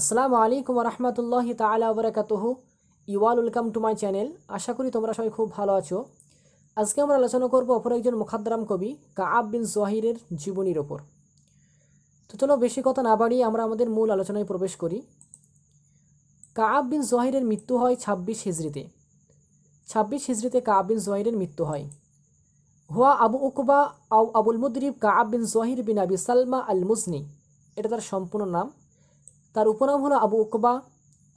আসসালামু আলাইকুম রহমতুল্লাহ তালা আবরাকাতহ you all welcome to my channel আশা করি তোমরা সবাই খুব ভালো আছো আজকে আমরা আলোচনা করব অপর একজন মুখাদ্রাম কবি কাআব বিন জোয়াহিরের জীবনীর ওপর তো চলো বেশি কথা না বাড়িয়ে আমরা আমাদের মূল আলোচনায় প্রবেশ করি কাআব বিন জোয়াহিরের মৃত্যু হয় ছাব্বিশ হিজড়িতে ছাব্বিশ হিজড়িতে কাআব বিন জোয়াহিরের মৃত্যু হয় হুয়া আবু উকবা আউ আবুল মুদরিব কাআব বিন জোয়াহির বিন আবি সালমা আল মুজনি এটা তার সম্পূর্ণ নাম তার উপনাম হলো আবু উকবা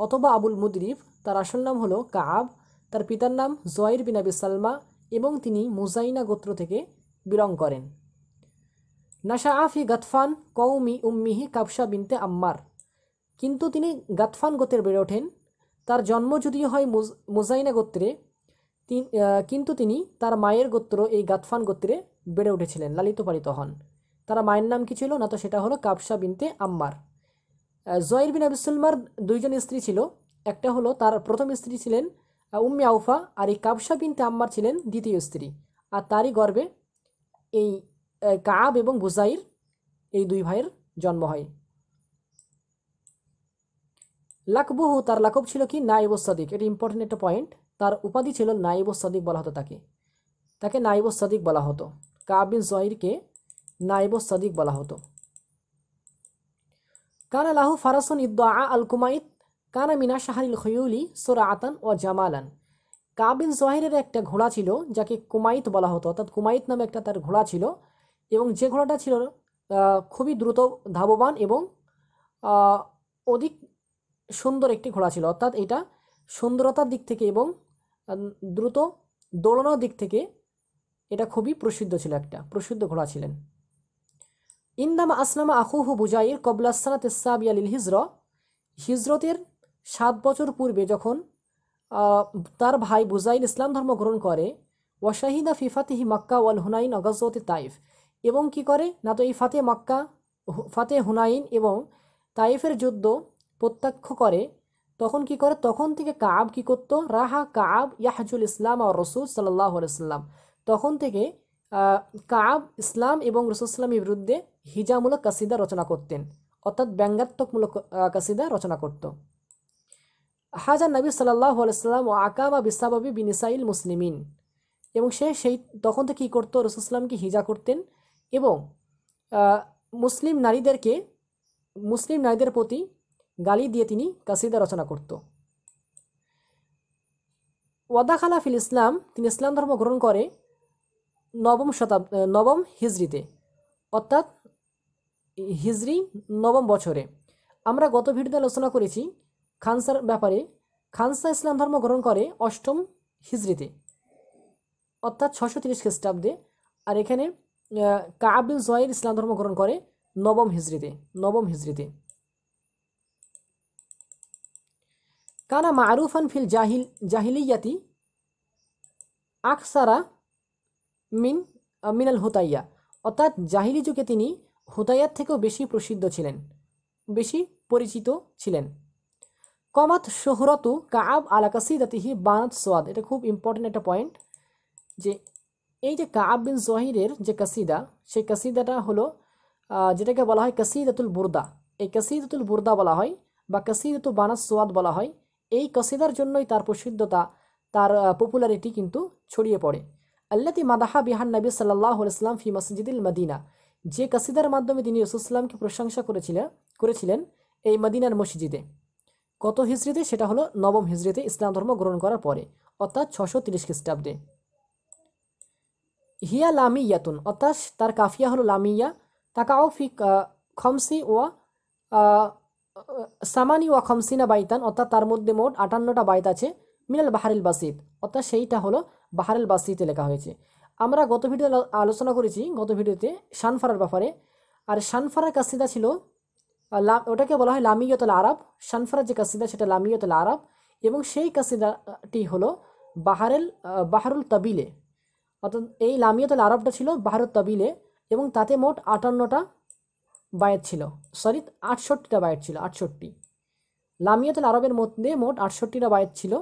অথবা আবুল মুদরিফ তার আসল নাম হলো কাব তার পিতার নাম জয়ের বিন আবি সালমা এবং তিনি মুজাইনা গোত্র থেকে বিরং করেন নাশা আফি গাতফান কৌমি উম্মিহি কাবসা বিনতে আম্মার কিন্তু তিনি গাতফান গোত্রের বেড়ে ওঠেন তার জন্ম যদিও হয় মুজাইনা গোত্রে কিন্তু তিনি তার মায়ের গোত্র এই গাতফান গোত্রে বেড়ে উঠেছিলেন লালিত পালিত হন তারা মায়ের নাম কি ছিল না তো সেটা হলো কাবসা বিনতে আম্মার জয়ের বিন আবিসুলমার দুইজন স্ত্রী ছিল একটা হলো তার প্রথম স্ত্রী ছিলেন উম্মি আউফা আর এই কাবসা বিন তাম্মার ছিলেন দ্বিতীয় স্ত্রী আর তারই গর্বে এই কাব এবং বুজাইর এই দুই ভাইয়ের জন্ম হয় লাকবহু তার লাকব ছিল কি নাইব সাদিক এটা ইম্পর্টেন্ট একটা পয়েন্ট তার উপাধি ছিল নাইব সাদিক বলা হতো তাকে তাকে নাইব সাদিক বলা হতো কাবিন জহিরকে নাইব সাদিক বলা হতো কানা লাহু ফারাসুন ইদ্দা আল কুমাইত কানা মিনা শাহারিল খয়ুলি সোরা আতান ও জামালান কাবিন জহিরের একটা ঘোড়া ছিল যাকে কুমাইত বলা হতো অর্থাৎ কুমাইত নামে একটা তার ঘোড়া ছিল এবং যে ঘোড়াটা ছিল খুবই দ্রুত ধাববান এবং অধিক সুন্দর একটি ঘোড়া ছিল অর্থাৎ এটা সুন্দরতার দিক থেকে এবং দ্রুত দৌড়ানোর দিক থেকে এটা খুবই প্রসিদ্ধ ছিল একটা প্রসিদ্ধ ঘোড়া ছিলেন ইন্দামা আসলামা আহুহু বুজাইর কবলাসানাত ইসাবি ইয়ালিল হিজর হিজরতের সাত বছর পূর্বে যখন তার ভাই বুজাইল ইসলাম ধর্ম গ্রহণ করে ওয়াশাহিদা ফিফাতিহি মাক্কা ওয়াল হুনাইন অগজতে তাইফ এবং কি করে না তো এই ফাতে মাক্কা ফাতে হুনাইন এবং তাইফের যুদ্ধ প্রত্যক্ষ করে তখন কি করে তখন থেকে কাব কি করত রাহা কাব ইয়াহাজুল ইসলাম আর রসুল সাল্লাহ সাল্লাম তখন থেকে কাব ইসলাম এবং রসুলামের বিরুদ্ধে হিজামূলক কাসিদা রচনা করতেন অর্থাৎ ব্যঙ্গাত্মকমূলক কাসিদা রচনা করত হাজার নবী সাল্লাহ আলাইসাল্লাম ও আকা বা বিসাবাবি বিনিসাইল মুসলিমিন এবং সে সেই তখন থেকে কী করতো রসুলামকে হিজা করতেন এবং মুসলিম নারীদেরকে মুসলিম নারীদের প্রতি গালি দিয়ে তিনি কাসিদা রচনা করত ওয়াদা খালাফিল ইসলাম তিনি ইসলাম ধর্ম গ্রহণ করে নবম শতাব নবম হিজড়িতে অর্থাৎ হিজড়ি নবম বছরে আমরা গত ভিডিওতে আলোচনা করেছি খানসার ব্যাপারে খানসা ইসলাম ধর্ম গ্রহণ করে অষ্টম হিজড়িতে অর্থাৎ ছশো তিরিশ খ্রিস্টাব্দে আর এখানে কাবিল জয়ের ইসলাম ধর্ম গ্রহণ করে নবম হিজড়িতে নবম হিজড়িতে কানা মারুফান ফিল জাহিল জাহিলিয়াতি আকসারা মিন মিনাল হোতাইয়া অর্থাৎ জাহিলি যুগে তিনি হোতাইয়ার থেকেও বেশি প্রসিদ্ধ ছিলেন বেশি পরিচিত ছিলেন কমাত শোহরতু কাব আলাকাসি দাতিহি বানাত সোয়াদ এটা খুব ইম্পর্টেন্ট একটা পয়েন্ট যে এই যে কাব বিন জহিরের যে কাসিদা সেই কাসিদাটা হলো যেটাকে বলা হয় কাসিদাতুল বুর্দা এই কাসিদাতুল বুর্দা বলা হয় বা কাসিদাতু বানাত সোয়াদ বলা হয় এই কাসিদার জন্যই তার প্রসিদ্ধতা তার পপুলারিটি কিন্তু ছড়িয়ে পড়ে আল্লাতি মাদাহা বিহান নবী সাল্লাহ ইসলাম ফি ইল মদিনা যে কাসিদার মাধ্যমে তিনি ইসলামকে প্রশংসা করেছিলেন করেছিলেন এই মদিনার মসজিদে কত হিজড়িতে সেটা হলো নবম হিজড়িতে ইসলাম ধর্ম গ্রহণ করার পরে অর্থাৎ ছশো তিরিশ খ্রিস্টাব্দে হিয়া লামিয়াতুন অর্থাৎ তার কাফিয়া হলো লামিয়া তাকাও ফি খমসি ওয়া সামানি ওয়া খমসিনা বাইতান অর্থাৎ তার মধ্যে মোট আটান্নটা বাইত আছে মিনাল বাহারিল বাসিদ অর্থাৎ সেইটা হলো বাহারিল বাসিতে লেখা হয়েছে আমরা গত ভিডিও আলোচনা করেছি গত ভিডিওতে শানফারার ব্যাপারে আর শানফারার কাসিদা ছিল ওটাকে বলা হয় লামিয়তল আরব শানফারার যে কাসিদা সেটা লামিয়তল আরব এবং সেই কাসিদাটি হলো বাহারেল বাহারুল তবিলে অর্থাৎ এই লামিয়তল আরবটা ছিল বাহারুল তবিলে এবং তাতে মোট আটান্নটা বায়াত ছিল সরি আটষট্টিটা বায়াত ছিল আটষট্টি লামিয়াতুল আরবের মধ্যে মোট আটষট্টিটা বায়াত ছিল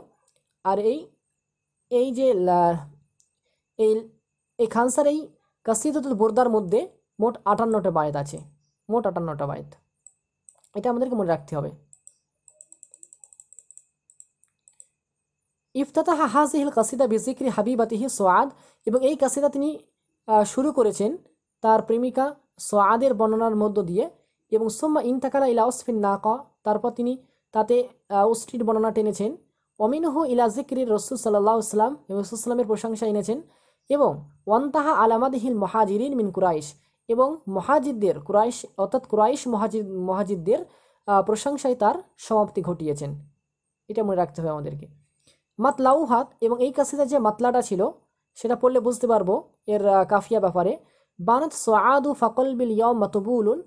আর এই এই যে এই এই খানসার এই কাসিদুল বোরদার মধ্যে মোট আটান্নটা বায়েত আছে মোট আটান্নটা বায়েত এটা আমাদেরকে মনে রাখতে হবে ইফতাতাহ হাজিহিল কাসিদা বিজিক্রি হাবিবাতিহি সোয়াদ এবং এই কাসিদা তিনি শুরু করেছেন তার প্রেমিকা সোয়াদের বর্ণনার মধ্য দিয়ে এবং সোম্মা ইনতাকালা ইলা ওসফিন ক তারপর তিনি তাতে ওস্ট্রির বর্ণনা টেনেছেন অমিনহ ইলাজিকির রসুল সাল্লাহ ইসলাম রসুলামের প্রশংসা এনেছেন এবং ওয়ান্তাহা আলামাদিহিল মহাজিরিন মিন কুরাইশ এবং মহাজিদদের কুরাইশ অর্থাৎ কুরাইশ মহাজিদ মহাজিদদের প্রশংসায় তার সমাপ্তি ঘটিয়েছেন এটা মনে রাখতে হবে আমাদেরকে মাতলাউ হাত এবং এই কাসিদার যে মাতলাটা ছিল সেটা পড়লে বুঝতে পারবো এর কাফিয়া ব্যাপারে বানত সাদু ফাকল বিল ইয়ম মাতবুলুন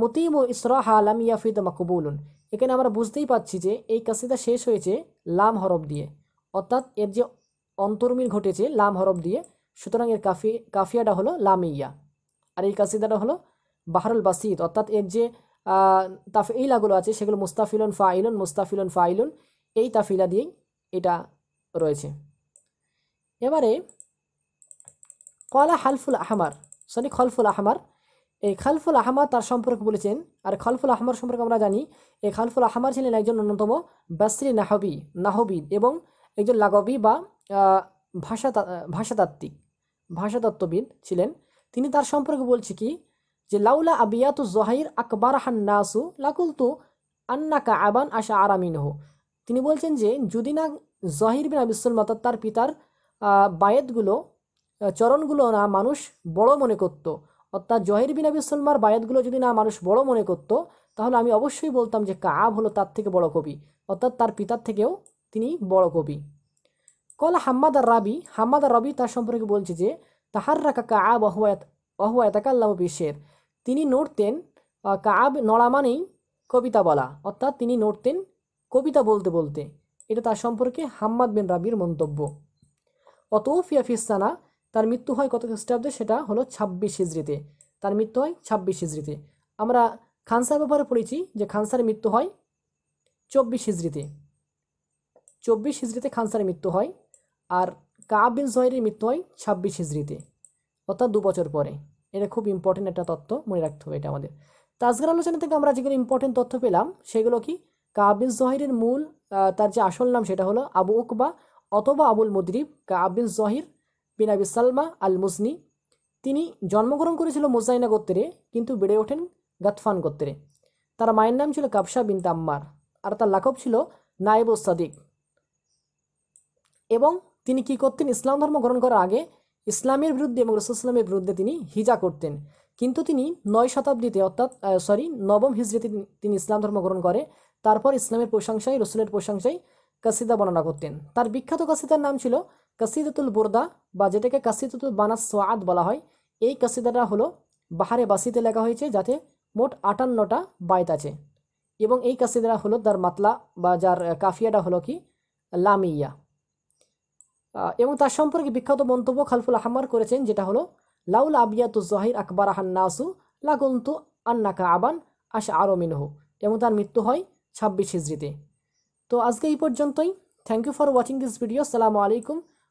মতিমু ইসরাহ আলামিয়া ফিদ মকবুলুন এখানে আমরা বুঝতেই পাচ্ছি যে এই কাসিদা শেষ হয়েছে লাম হরফ দিয়ে অর্থাৎ এর যে অন্তর্মিল ঘটেছে লাম হরফ দিয়ে সুতরাং এর কাফি কাফিয়াটা হলো ইয়া আর এই কাসিদাটা হলো বাহারুল বাসিদ অর্থাৎ এর যে তাফিলাগুলো আছে সেগুলো মুস্তাফিলন ফাইলন মুস্তাফিলন ফাইলন এই তাফিলা দিয়েই এটা রয়েছে এবারে কলা হালফুল আহমার সরি খলফুল আহমার এই খালফুল আহমাদ তার সম্পর্কে বলেছেন আর খালফুল আহমার সম্পর্কে আমরা জানি এই খালফুল আহমার ছিলেন একজন অন্যতম বাসরি নাহবি নাহবিদ এবং একজন লাগবি বা ভাষা ভাষাতাত্ত্বিক ভাষাতত্ত্ববিদ ছিলেন তিনি তার সম্পর্কে বলছে কি যে লাউলা আবিয়াতু জহির আকবর হান্নাসু লাকুলতু আন্নাকা আবান আশা হো তিনি বলছেন যে যদি না জহির বিন আবিসুল মাতার তার পিতার বায়েতগুলো চরণগুলো না মানুষ বড় মনে করতো অর্থাৎ জহির বিন আবি সালমার বায়াতগুলো যদি না মানুষ বড় মনে করত তাহলে আমি অবশ্যই বলতাম যে কাব হলো তার থেকে বড় কবি অর্থাৎ তার পিতার থেকেও তিনি বড় কবি কলা হাম্মাদ আর রাবি হাম্মাদ আর রবি তার সম্পর্কে বলছে যে তাহার রাখা কাব অহুয়াত অহুয়াতাকাল্লাহ বিশ্বের তিনি নড়তেন কাব নড়া মানেই কবিতা বলা অর্থাৎ তিনি নড়তেন কবিতা বলতে বলতে এটা তার সম্পর্কে হাম্মাদ বিন রাবির মন্তব্য অতফিয়া ফিসানা তার মৃত্যু হয় কত খ্রিস্টাব্দে সেটা হলো ছাব্বিশ হিজড়িতে তার মৃত্যু হয় ছাব্বিশ হিজড়িতে আমরা খানসার ব্যাপারে পড়েছি যে খানসার মৃত্যু হয় চব্বিশ হিজড়িতে চব্বিশ হিজড়িতে খানসার মৃত্যু হয় আর কাবিন জয়ের মৃত্যু হয় ছাব্বিশ হিজড়িতে অর্থাৎ দু বছর পরে এটা খুব ইম্পর্টেন্ট একটা তথ্য মনে রাখতে হবে এটা আমাদের তাজগার আলোচনা থেকে আমরা যেগুলো ইম্পর্টেন্ট তথ্য পেলাম সেগুলো কি কাবিন জহিরের মূল তার যে আসল নাম সেটা হলো আবু উকবা অথবা আবুল মুদরিব কাবিন জহির বিন আবি সালমা আল মুসনি তিনি জন্মগ্রহণ করেছিল মুজাইনা গোত্রে কিন্তু বেড়ে ওঠেন গাতফান গোত্রে তার মায়ের নাম ছিল কাবসা বিন তাম্মার আর তার লাকব ছিল নায়েব সাদিক এবং তিনি কি করতেন ইসলাম ধর্ম গ্রহণ করার আগে ইসলামের বিরুদ্ধে এবং রসুলামের বিরুদ্ধে তিনি হিজা করতেন কিন্তু তিনি নয় শতাব্দীতে অর্থাৎ সরি নবম হিজড়িতে তিনি ইসলাম ধর্ম গ্রহণ করে তারপর ইসলামের প্রশংসায় রসুলের প্রশংসায় কাসিদা বর্ণনা করতেন তার বিখ্যাত কাসিদার নাম ছিল কাসিদাতুল বোরদা বা যেটাকে কাসিদাতুল বানাস সোয়াদ বলা হয় এই কাসিদাটা হলো বাহারে বাসিতে লেখা হয়েছে যাতে মোট আটান্নটা বাইত আছে এবং এই কাসিদারা হলো তার মাতলা বা যার কাফিয়াটা হলো কি লামিয়া এবং তার সম্পর্কে বিখ্যাত মন্তব্য খালফুল আহমার করেছেন যেটা হলো লাউল আবিয়াতু জহির আকবর আহান্নাসু লাগন্তু আন্নাকা আবান আশ আরো মিনহু এবং তার মৃত্যু হয় ছাব্বিশ হিজড়িতে তো আজকে এই পর্যন্তই thank you for watching this video সালামু আলাইকুম